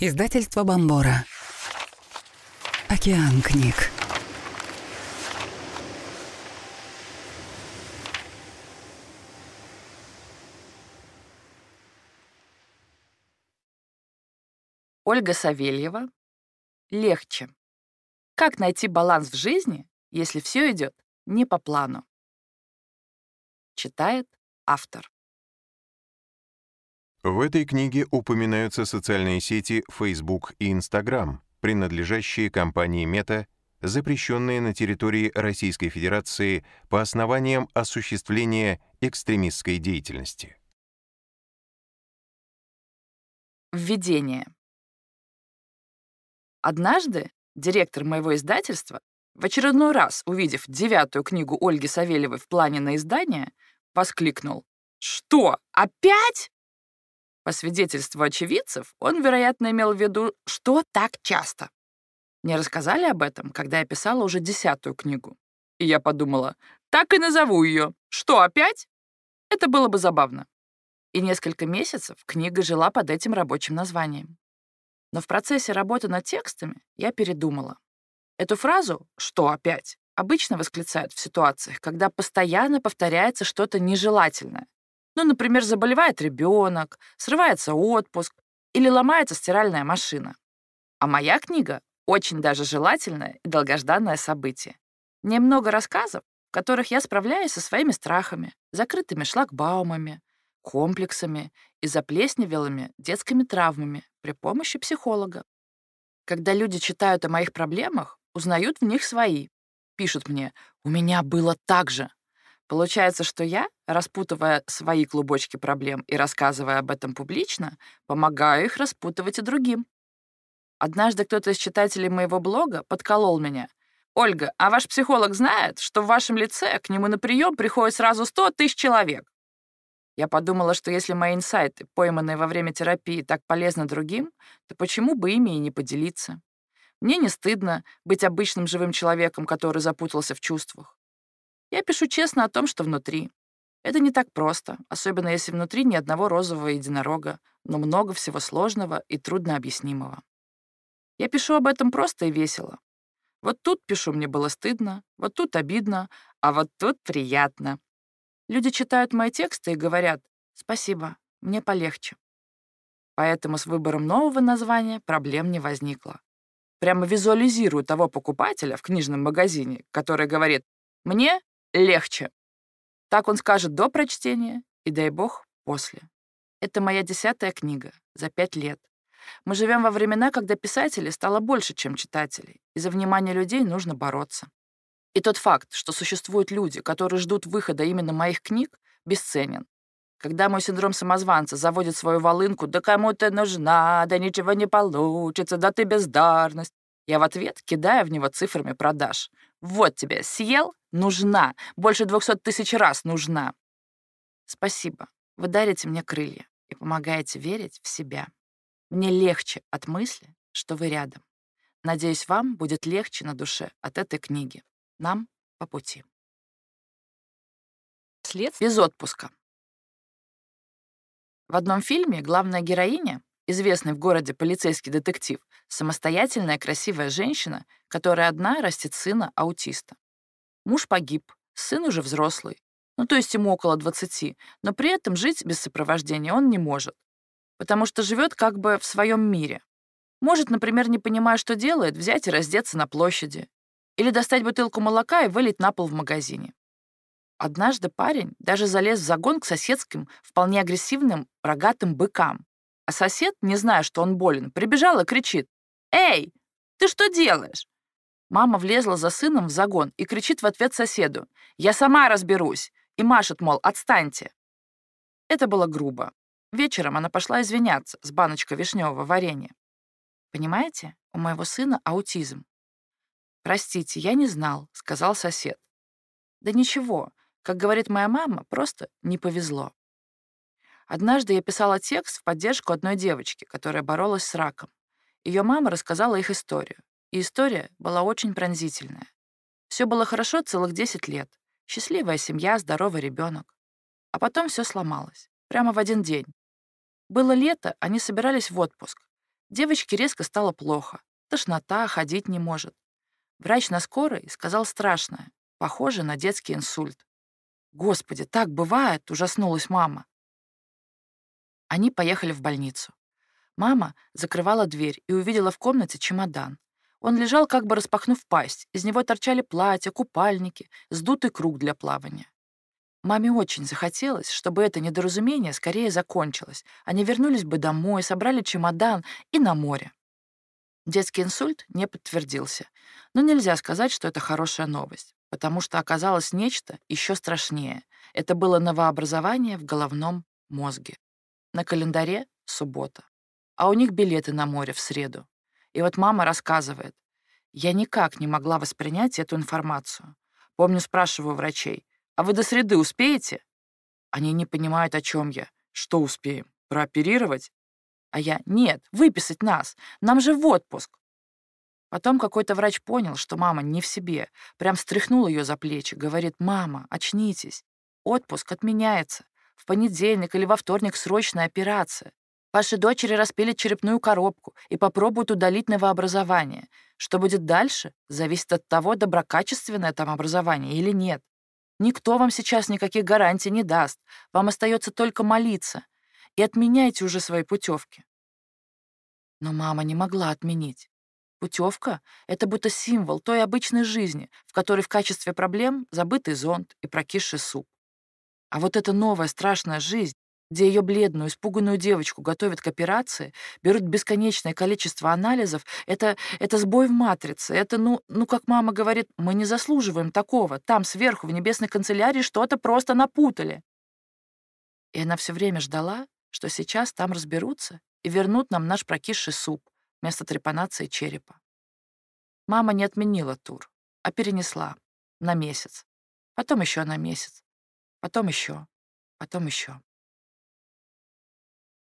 Издательство Бомбора. Океан книг. Ольга Савельева. Легче. Как найти баланс в жизни, если все идет не по плану? Читает автор. В этой книге упоминаются социальные сети Facebook и Instagram, принадлежащие компании Meta, запрещенные на территории Российской Федерации по основаниям осуществления экстремистской деятельности. Введение. Однажды директор моего издательства, в очередной раз увидев девятую книгу Ольги Савельевой в плане на издание, воскликнул. «Что, опять?» По свидетельству очевидцев, он, вероятно, имел в виду, что так часто. Мне рассказали об этом, когда я писала уже десятую книгу. И я подумала, так и назову ее. Что, опять? Это было бы забавно. И несколько месяцев книга жила под этим рабочим названием. Но в процессе работы над текстами я передумала. Эту фразу «что опять» обычно восклицают в ситуациях, когда постоянно повторяется что-то нежелательное, ну, например, заболевает ребенок, срывается отпуск или ломается стиральная машина. А моя книга — очень даже желательное и долгожданное событие. Немного рассказов, в которых я справляюсь со своими страхами, закрытыми шлагбаумами, комплексами и заплесневелыми детскими травмами при помощи психолога. Когда люди читают о моих проблемах, узнают в них свои. Пишут мне «У меня было так же». Получается, что я, распутывая свои клубочки проблем и рассказывая об этом публично, помогаю их распутывать и другим. Однажды кто-то из читателей моего блога подколол меня. «Ольга, а ваш психолог знает, что в вашем лице к нему на прием приходит сразу 100 тысяч человек?» Я подумала, что если мои инсайты, пойманные во время терапии, так полезны другим, то почему бы ими и не поделиться? Мне не стыдно быть обычным живым человеком, который запутался в чувствах. Я пишу честно о том, что внутри. Это не так просто, особенно если внутри ни одного розового единорога, но много всего сложного и труднообъяснимого. Я пишу об этом просто и весело. Вот тут пишу, мне было стыдно, вот тут обидно, а вот тут приятно. Люди читают мои тексты и говорят «Спасибо, мне полегче». Поэтому с выбором нового названия проблем не возникло. Прямо визуализирую того покупателя в книжном магазине, который говорит «Мне легче. Так он скажет до прочтения и, дай бог, после. Это моя десятая книга за пять лет. Мы живем во времена, когда писателей стало больше, чем читателей, и за внимание людей нужно бороться. И тот факт, что существуют люди, которые ждут выхода именно моих книг, бесценен. Когда мой синдром самозванца заводит свою волынку «Да кому ты нужна? Да ничего не получится, да ты бездарность», я в ответ кидаю в него цифрами продаж. «Вот тебе, съел? Нужна. Больше двухсот тысяч раз нужна». Спасибо. Вы дарите мне крылья и помогаете верить в себя. Мне легче от мысли, что вы рядом. Надеюсь, вам будет легче на душе от этой книги. Нам по пути. След без отпуска. В одном фильме главная героиня, известный в городе полицейский детектив, самостоятельная красивая женщина, которая одна растит сына аутиста. Муж погиб, сын уже взрослый, ну то есть ему около 20, но при этом жить без сопровождения он не может, потому что живет как бы в своем мире. Может, например, не понимая, что делает, взять и раздеться на площади. Или достать бутылку молока и вылить на пол в магазине. Однажды парень даже залез в загон к соседским, вполне агрессивным, рогатым быкам. А сосед, не зная, что он болен, прибежал и кричит. «Эй, ты что делаешь?» Мама влезла за сыном в загон и кричит в ответ соседу. «Я сама разберусь!» И машет, мол, «отстаньте!» Это было грубо. Вечером она пошла извиняться с баночкой вишневого варенья. «Понимаете, у моего сына аутизм». «Простите, я не знал», — сказал сосед. «Да ничего, как говорит моя мама, просто не повезло». Однажды я писала текст в поддержку одной девочки, которая боролась с раком. Ее мама рассказала их историю. И история была очень пронзительная. Все было хорошо целых 10 лет. Счастливая семья, здоровый ребенок. А потом все сломалось. Прямо в один день. Было лето, они собирались в отпуск. Девочке резко стало плохо. Тошнота, ходить не может. Врач на скорой сказал страшное. Похоже на детский инсульт. «Господи, так бывает!» — ужаснулась мама. Они поехали в больницу. Мама закрывала дверь и увидела в комнате чемодан. Он лежал, как бы распахнув пасть. Из него торчали платья, купальники, сдутый круг для плавания. Маме очень захотелось, чтобы это недоразумение скорее закончилось. Они вернулись бы домой, собрали чемодан и на море. Детский инсульт не подтвердился. Но нельзя сказать, что это хорошая новость, потому что оказалось нечто еще страшнее. Это было новообразование в головном мозге. На календаре — суббота. А у них билеты на море в среду. И вот мама рассказывает. Я никак не могла воспринять эту информацию. Помню, спрашиваю врачей. «А вы до среды успеете?» Они не понимают, о чем я. Что успеем? Прооперировать? А я «Нет, выписать нас! Нам же в отпуск!» Потом какой-то врач понял, что мама не в себе, прям стряхнул ее за плечи, говорит «Мама, очнитесь! Отпуск отменяется! в понедельник или во вторник срочная операция. Ваши дочери распилят черепную коробку и попробуют удалить новообразование. Что будет дальше, зависит от того, доброкачественное там образование или нет. Никто вам сейчас никаких гарантий не даст. Вам остается только молиться. И отменяйте уже свои путевки. Но мама не могла отменить. Путевка — это будто символ той обычной жизни, в которой в качестве проблем забытый зонт и прокисший суп. А вот эта новая страшная жизнь, где ее бледную, испуганную девочку готовят к операции, берут бесконечное количество анализов, это, это сбой в матрице, это, ну, ну, как мама говорит, мы не заслуживаем такого, там сверху в небесной канцелярии что-то просто напутали. И она все время ждала, что сейчас там разберутся и вернут нам наш прокисший суп вместо трепанации черепа. Мама не отменила тур, а перенесла на месяц, потом еще на месяц, Потом еще, потом еще.